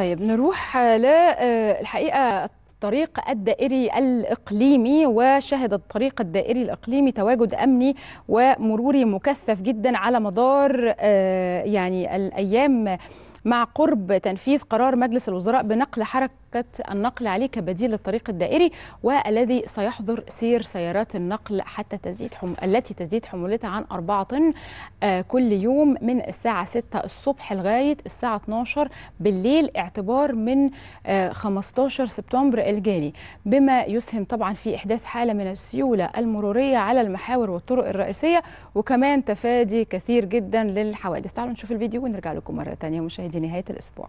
طيب نروح للحقيقه آه، الطريق الدائري الإقليمي وشهد الطريق الدائري الإقليمي تواجد أمني ومروري مكثف جدا على مدار آه، يعني الأيام مع قرب تنفيذ قرار مجلس الوزراء بنقل حركة شركة النقل عليه كبديل للطريق الدائري والذي سيحظر سير سيارات النقل حتى تزيد حم... التي تزيد حمولتها عن 4 طن آه، كل يوم من الساعة 6 الصبح لغاية الساعة 12 بالليل اعتبار من 15 آه، سبتمبر الجاري بما يسهم طبعا في إحداث حالة من السيولة المرورية على المحاور والطرق الرئيسية وكمان تفادي كثير جدا للحوادث تعالوا نشوف الفيديو ونرجع لكم مرة تانية مشاهدي نهاية الأسبوع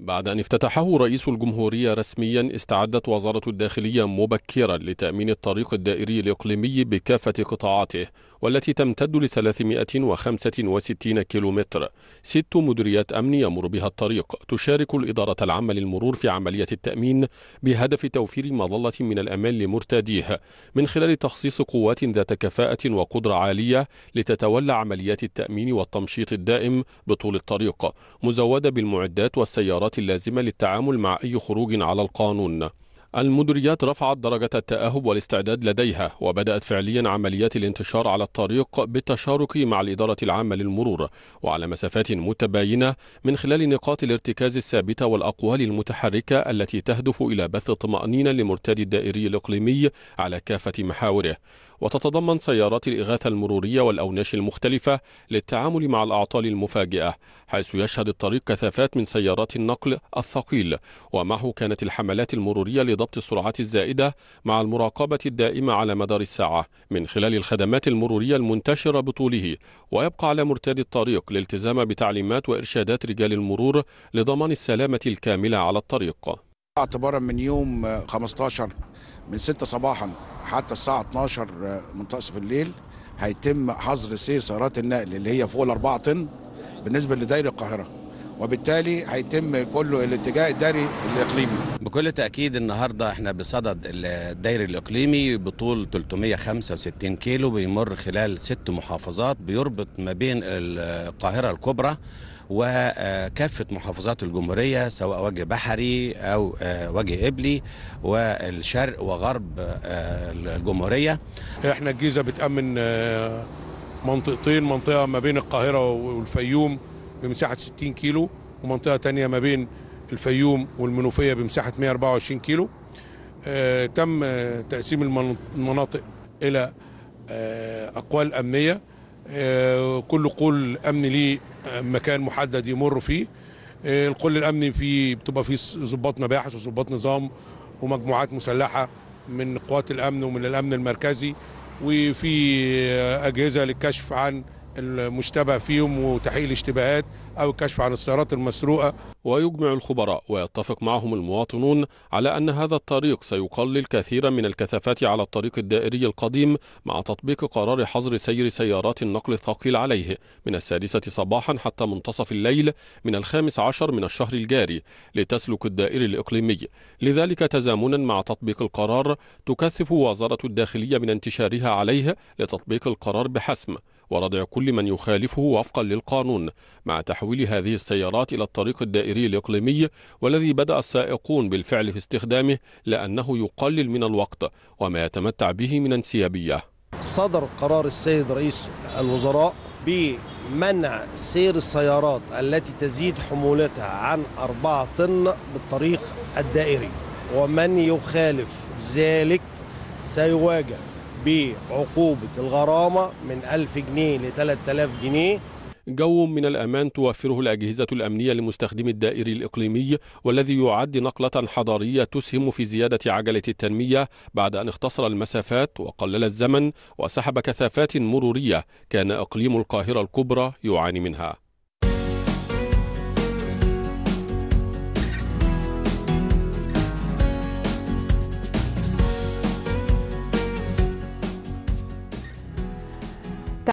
بعد أن افتتحه رئيس الجمهورية رسميا استعدت وزارة الداخلية مبكرا لتأمين الطريق الدائري الإقليمي بكافة قطاعاته والتي تمتد ل 365 كيلومتر ست مديريات أمن يمر بها الطريق تشارك الإدارة العامة للمرور في عملية التأمين بهدف توفير مظلة من الأمان لمرتاديه من خلال تخصيص قوات ذات كفاءة وقدرة عالية لتتولى عمليات التأمين والتمشيط الدائم بطول الطريق مزودة بالمعدات والسيارات الاجراءات اللازمة للتعامل مع أي خروج على القانون المديريات رفعت درجة التأهب والاستعداد لديها وبدأت فعليا عمليات الانتشار على الطريق بالتشارك مع الإدارة العامة للمرور وعلى مسافات متباينة من خلال نقاط الارتكاز الثابتة والأقوال المتحركة التي تهدف إلى بث طمأنينة لمرتدي الدائري الإقليمي على كافة محاوره وتتضمن سيارات الإغاثة المرورية والأوناش المختلفة للتعامل مع الأعطال المفاجئة حيث يشهد الطريق كثافات من سيارات النقل الثقيل ومعه كانت الحملات المرورية لضبط السرعات الزائدة مع المراقبة الدائمة على مدار الساعة من خلال الخدمات المرورية المنتشرة بطوله ويبقى على مرتاد الطريق الالتزام بتعليمات وإرشادات رجال المرور لضمان السلامة الكاملة على الطريق اعتبارا من يوم 15 آه، من 6 صباحا حتى الساعة 12 آه، منتصف الليل هيتم حظر سيارات النقل اللي هي فوق الأربعة طن بالنسبة لدائري القاهرة وبالتالي هيتم كله الاتجاه الدائري الاقليمي بكل تاكيد النهارده احنا بصدد الدائري الاقليمي بطول 365 كيلو بيمر خلال ست محافظات بيربط ما بين القاهره الكبرى وكافة محافظات الجمهورية سواء وجه بحري أو آه، وجه إبلي والشرق وغرب آه، الجمهورية احنا الجيزة بتأمن آه، منطقتين منطقة ما بين القاهرة والفيوم بمساحة 60 كيلو ومنطقة تانية ما بين الفيوم والمنوفية بمساحة 124 كيلو تم تقسيم المناطق إلى أقوال أمنية آه، كل قول امن ليه آه، مكان محدد يمر فيه آه، القول الامني فيه بتبقى فيه ظباط مباحث وظباط نظام ومجموعات مسلحه من قوات الامن ومن الامن المركزي وفي اجهزه للكشف عن المشتبه فيهم وتحقيق الاشتباهات أو الكشف عن السيارات المسروقة ويجمع الخبراء ويتفق معهم المواطنون على أن هذا الطريق سيقلل كثيرا من الكثافات على الطريق الدائري القديم مع تطبيق قرار حظر سير سيارات النقل الثقيل عليه من السادسة صباحا حتى منتصف الليل من الخامس عشر من الشهر الجاري لتسلك الدائري الإقليمي لذلك تزامنا مع تطبيق القرار تكثف وزارة الداخلية من انتشارها عليه لتطبيق القرار بحسم وردع كل من يخالفه وفقا للقانون مع تحويل هذه السيارات إلى الطريق الدائري الإقليمي والذي بدأ السائقون بالفعل في استخدامه لأنه يقلل من الوقت وما يتمتع به من انسيابية صدر قرار السيد رئيس الوزراء بمنع سير السيارات التي تزيد حمولتها عن 4 طن بالطريق الدائري ومن يخالف ذلك سيواجه بعقوبة الغرامة من 1000 جنيه ل 3000 جنيه جو من الأمان توفره الأجهزة الأمنية لمستخدمي الدائري الإقليمي والذي يعد نقلة حضارية تسهم في زيادة عجلة التنمية بعد أن اختصر المسافات وقلل الزمن وسحب كثافات مرورية كان إقليم القاهرة الكبرى يعاني منها